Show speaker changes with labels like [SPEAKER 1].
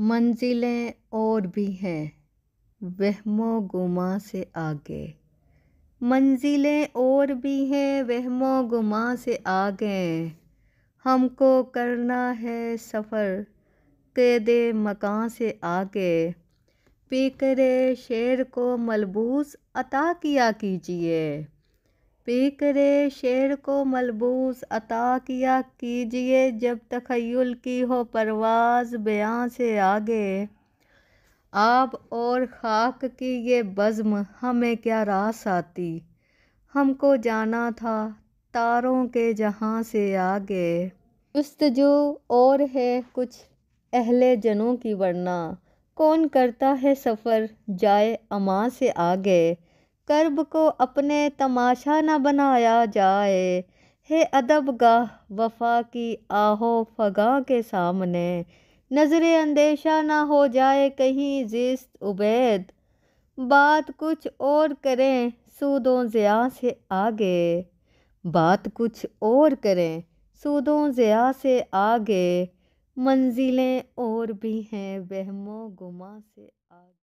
[SPEAKER 1] मंजिलें और भी हैं वहमो गुमा से आगे मंजिलें और भी हैं वहमो गुमा से आगे हमको करना है सफ़र कैद मकान से आगे पीकरे शेर को मलबूस अता किया कीजिए पीकरे शेर को मलबूस अता किया कीजिए जब तखयल की हो परवाज बयां से आगे आप और खाक की ये बज़म हमें क्या रास आती हमको जाना था तारों के जहाँ से आगे जो और है कुछ अहले जनों की वरना कौन करता है सफ़र जाए अमां से आगे कर्ब को अपने तमाशा न बनाया जाए हे अदब गाह वफा की आहो फगा के सामने नजर अंदेशा ना हो जाए कहीं जिस्त उबैद बात कुछ और करें सूदों ज़िया से आगे बात कुछ और करें सूदों ज़िया से आगे मंजिलें और भी हैं वहमो गुमा से आगे